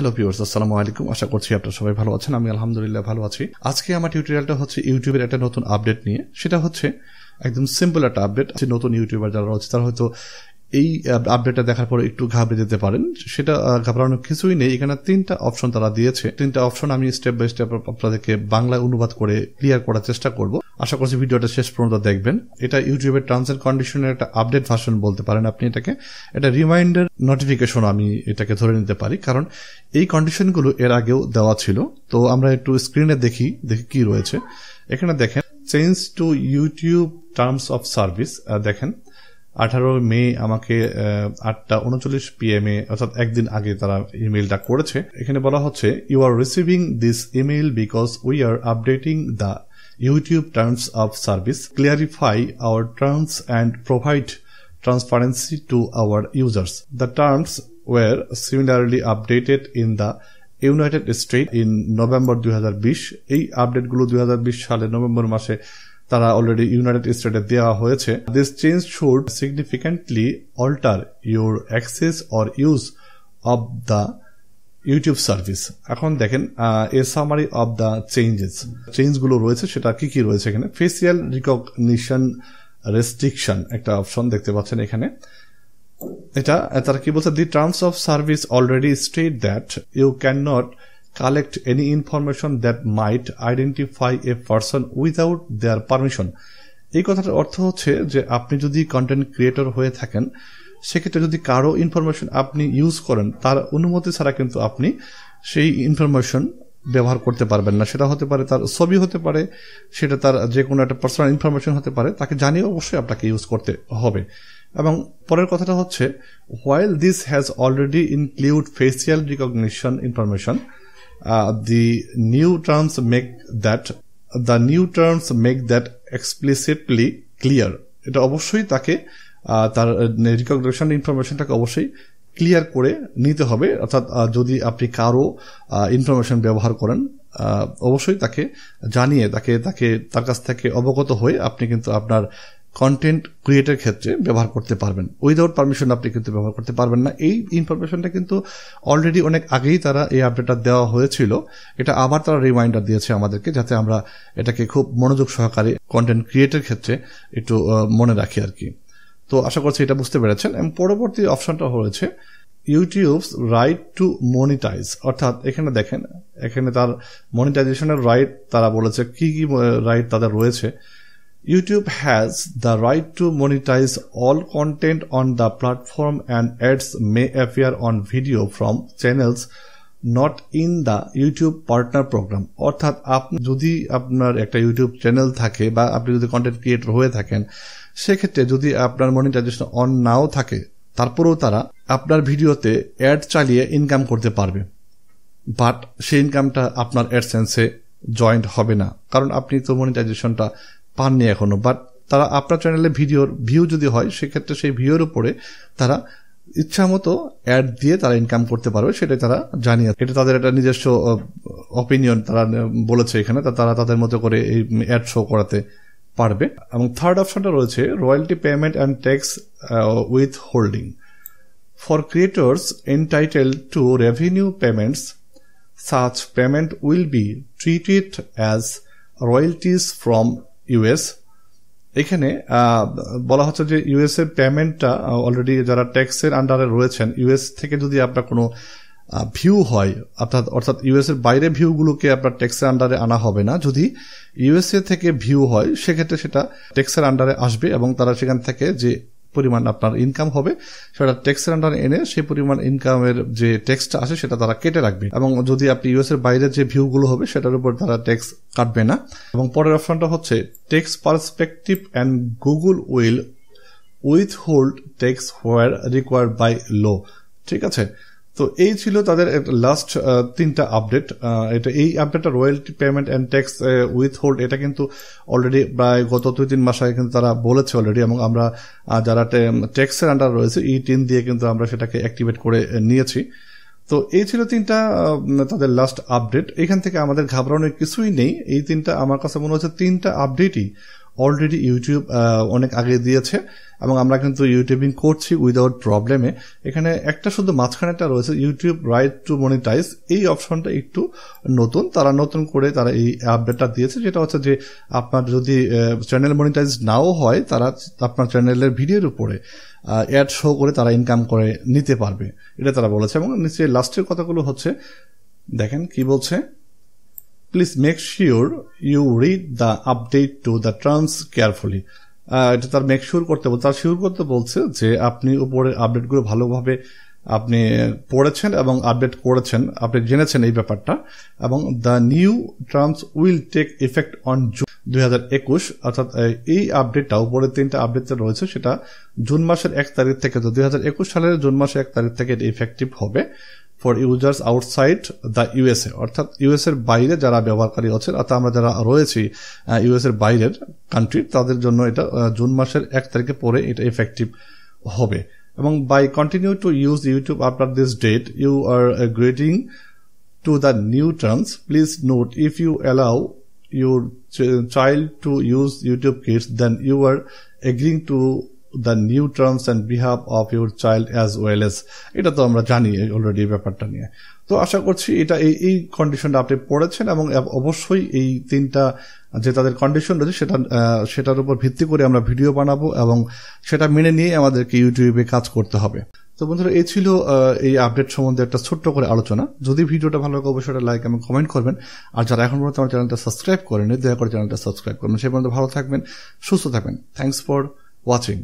Hello Pears আসসালামু আলাইকুম আশা করছি আপনারা সবাই ভালো আছেন আমি আলহামদুলিল্লাহ ভালো আছি আজকে আমার টিউটোরিয়ালটা হচ্ছে ইউটিউবের একটা নতুন আপডেট নিয়ে সেটা হচ্ছে একদম সিম্পল একটা আপডেট নতুন ইউটিউবার যারা রয়েছে তারা হয়তো এই আপডেটটা দেখার পর একটু ঘাবড়ে যেতে পারেন সেটা ঘাবড়ানোর কিছুই নেই এখানে তিনটা অপশন তারা দিয়েছে তিনটা অপশন আমি স্টেপ বাই স্টেপ আপনাদেরকে বাংলায় অনুবাদ করে ক্লিয়ার করার চেষ্টা করবো আশা করছি ভিডিওটা শেষ পর্যন্ত দেখবেন এটা ইউটিউবের টার্মস এন্ড কন্ডিশনের একটা আপডেট ভার্সন বলতে পারেন আপনি এটাকে এটা রিমাইন্ডার নোটিফিকেশন আমি এটাকে ধরে নিতে পারি কারণ এই কন্ডিশনগুলো এর আগেও দেওয়া ছিল তো আমরা একটু স্ক্রিনে দেখি দেখি কি রয়েছে এখানে দেখেন change to YouTube terms of service দেখেন আঠারো মে আমাকে আটটা উনচল্লিশ পিএম এ অর্থাৎ একদিন আগে তারা ইমেলটা করেছে এখানে বলা হচ্ছে you are receiving this email because we are updating the YouTube Terms of Service clarify our terms and provide transparency to our users. The terms were similarly updated in the United State in November দুই এই আপডেটগুলো দুই সালে November মাসে তারা already United স্টেটে দেওয়া হয়েছে this change should significantly alter your access or use of the YouTube service এখন দেখেন a summary of the changes চেঞ্জগুলো রয়েছে সেটা কি কি রয়েছে এখানে ফেসিয়াল রিকগনিশন রেস্ট্রিকশন একটা অপশন দেখতে পাচ্ছেন এখানে এটা তারা কি বলছে the terms of service already state that you can not collect any information that might identify a person without their permission এই কথাটার অর্থ হচ্ছে যে আপনি যদি কন্টেন্ট ক্রিয়েটর হয়ে থাকেন সেক্ষেত্রে যদি কারো ইনফরমেশন আপনি ইউজ করেন তার অনুমতি ছাড়া কিন্তু আপনি সেই ইনফরমেশন ব্যবহার করতে পারবেন না সেটা হতে পারে তার ছবি হতে পারে সেটা তার যে কোনো একটা পার্সোনাল ইনফরমেশন হতে পারে তাকে জানিয়ে অবশ্যই আপনাকে ইউজ করতে হবে এবং পরের কথাটা হচ্ছে while this has already include facial recognition information the new terms make that the new terms make that explicitly clear এটা অবশ্যই তাকে তার রিকগনেশন ইনফরমেশনটাকে অবশ্যই ক্লিয়ার করে নিতে হবে অর্থাৎ যদি আপনি কারো ইনফরমেশন ব্যবহার করেন অবশ্যই তাকে জানিয়ে তাকে তাকে তার কাছ থেকে অবগত হয়ে আপনি কিন্তু আপনার কন্টেন্ট ক্রিয়েটের ক্ষেত্রে ব্যবহার করতে পারবেন উইদাউট পারমিশন আপনি কিন্তু ব্যবহার করতে পারবেন না এই ইনফরমেশনটা কিন্তু অলরেডি অনেক আগেই তারা এই আপডেটটা দেওয়া হয়েছিল এটা আবার তারা রিমাইন্ডার দিয়েছে আমাদেরকে যাতে আমরা এটাকে খুব মনোযোগ সহকারে কন্টেন্ট ক্রিয়েটের ক্ষেত্রে একটু মনে রাখি আর কি তো আশা করছি এটা বুঝতে পেরেছেন এবং পরবর্তী অপশনটা হয়েছে ইউটিউবস রাইট টু মনিটাইজ অর্থাৎ এখানে দেখেন এখানে তার মনিটাইজেশনের রাইট তারা বলেছে কি কি রাইট তাদের রয়েছে YouTube has the right to monetise all content on the platform and ads may appear on video from channels not in the YouTube partner programme অর্থাৎ আপনি যদি আপনার একটা ইউটিউব চ্যানেল থাকে বা আপনি যদি কন্টেন্ট ক্রিয়েটর হয়ে থাকেন সেক্ষেত্রে যদি আপনার মনিটাইজেশন অন নাও থাকে তারপরেও তারা আপনার ভিডিওতে অ্যাড চালিয়ে ইনকাম করতে পারবে বাট সেই ইনকামটা আপনার অ্যাডসেন্সে জয়েন্ট হবে না কারণ আপনি তো মনিটাইজেশনটা পাননি এখনও বাট তারা আপনার চ্যানেলে ভিডিওর ভিউ যদি হয় সেক্ষেত্রে সেই ভিউর উপরে তারা ইচ্ছা মতো অ্যাড দিয়ে তারা ইনকাম করতে পারবে সেটাই তারা জানিয়ে এটা তাদের একটা নিজস্ব অপিনিয়ন তারা বলেছে এখানে তারা তাদের মতো করে এই অ্যাড শো করাতে পারবে এবং থার্ড অপশনটা রয়েছে royalty payment and tax withholding for creators entitle to revenue payments such payment will be treated as royalties from US এখানে uh, বলা হচ্ছে যে ইউএস এর পেমেন্টটা অলরেডি uh, যারা ট্যাক্সের আন্ডারে রয়েছেন ইউএস থেকে যদি আপনার কোনো ভিউ হয় অর্থাৎ অর্থাৎ ইউএসের বাইরে ভিউগুলোকে আপনার ট্যাক্সের আন্ডারে আনা হবে না যদি ইউএসএ থেকে ভিউ হয় সেক্ষেত্রে সেটা ট্যাক্সের আন্ডারে আসবে এবং তারা সেখান থেকে যে পরিমাণ আপনার ইনকাম হবে সেটা ট্যাক্সের আন্ডারে এনে সেই পরিমাণ ইনকামের যে ট্যাক্সটা আসে সেটা তারা কেটে রাখবে এবং যদি আপনি ইউএস এর বাইরে যে ভিউগুলো হবে সেটার উপর তারা ট্যাক্স কাটবে না এবং পরের অপশনটা হচ্ছে tax perspective and Google will withhold tax where required by law ঠিক আছে তো এই ছিল তাদের লাস্ট তিনটা আপডেট এটা এই আপডেটটা royalty payment and tax withhold এটা কিন্তু অলরেডি প্রায় গত দুই তিন মাস আগে কিন্তু তারা বলেছে অলরেডি এবং আমরা যারা ট্যাক্সের আন্ডার রয়েছে ই টিন দিয়ে কিন্তু আমরা সেটাকে অ্যাক্টিভেট করে নিয়েছি তো এই ছিল তিনটা তাদের লাস্ট আপডেট এখান থেকে আমাদের ঘাবড়ানোর কিছুই নেই এই তিনটা আমার কাছে মনে হচ্ছে তিনটা আপডেটই অলরেডি ইউটিউব অনেক আগে দিয়েছে এবং আমরা কিন্তু ইউটিউবিং করছি উইদাউট প্রবলেমে এখানে একটা শুধু মাঝখানে একটা রয়েছে ইউটিউব রাইট টু মনিটাইজ এই অপশনটা একটু নতুন তারা নতুন করে তারা এই আপডেটটা দিয়েছে যেটা হচ্ছে যে আপনার যদি চ্যানেল মনিটাইজ নাও হয় তারা আপনার চ্যানেলের ভিডিওর উপরে অ্যাড শো করে তারা ইনকাম করে নিতে পারবে এটা তারা বলেছে এবং নিশ্চয়ই লাস্টের কথাগুলো হচ্ছে দেখেন কি বলছে please make sure you read the update to the trans carefully এটা তার মেক শিওর করতে বলছে তার শিওর করতে বলছে যে আপনি উপরের আপডেটগুলো ভালোভাবে আপনি পড়েছেন এবং আপডেট করেছেন আপনি জেনেছেন এই ব্যাপারটা এবং the new terms will take effect on June দুই অর্থাৎ এই আপডেটটা উপরে তিনটা আপডেট রয়েছে সেটা জুন মাসের এক তারিখ থেকে তো দুই সালের জুন মাসের এক তারিখ থেকে এটা ইফেক্টিভ হবে for users outside the USA অর্থাৎ ইউএস এর বাইরে যারা ব্যবহারকারী আছেন অর্থাৎ আমরা যারা রয়েছি ইউএস এর বাইরের কান্ট্রির তাদের জন্য এটা জুন মাসের এক তারিখে পরে এটা এফেক্টিভ হবে এবং by continue to use YouTube after this date you are grading to the new terms please note if you allow your child to use YouTube kids then you are agreeing to the new terms and behave of your child as well as এটা তো আমরা জানি already ব্যাপারটা নিয়ে তো আশা করছি এটা এই এই কন্ডিশনটা আপনি পড়েছেন এবং অবশ্যই এই তিনটা যে তাদের কন্ডিশন রয়েছে সেটা সেটার উপর ভিত্তি করে আমরা ভিডিও বানাবো এবং সেটা মেনে নিয়ে আমাদেরকে ইউটিউবে কাজ করতে হবে তো বন্ধুরা এই ছিল এই আপডেট সম্বন্ধে একটা ছোট্ট করে আলোচনা যদি ভিডিওটা ভালো লাগে অবশ্যই লাইক এবং কমেন্ট করবেন আর যারা এখন পর্যন্ত আমার চ্যানেলটা সাবস্ক্রাইব করেনি দয়া করে চ্যানেলটা সাবস্ক্রাইব করবেন সেই পর্যন্ত ভালো থাকবেন সুস্থ থাকবেন থ্যাংকস ফর ওয়াচিং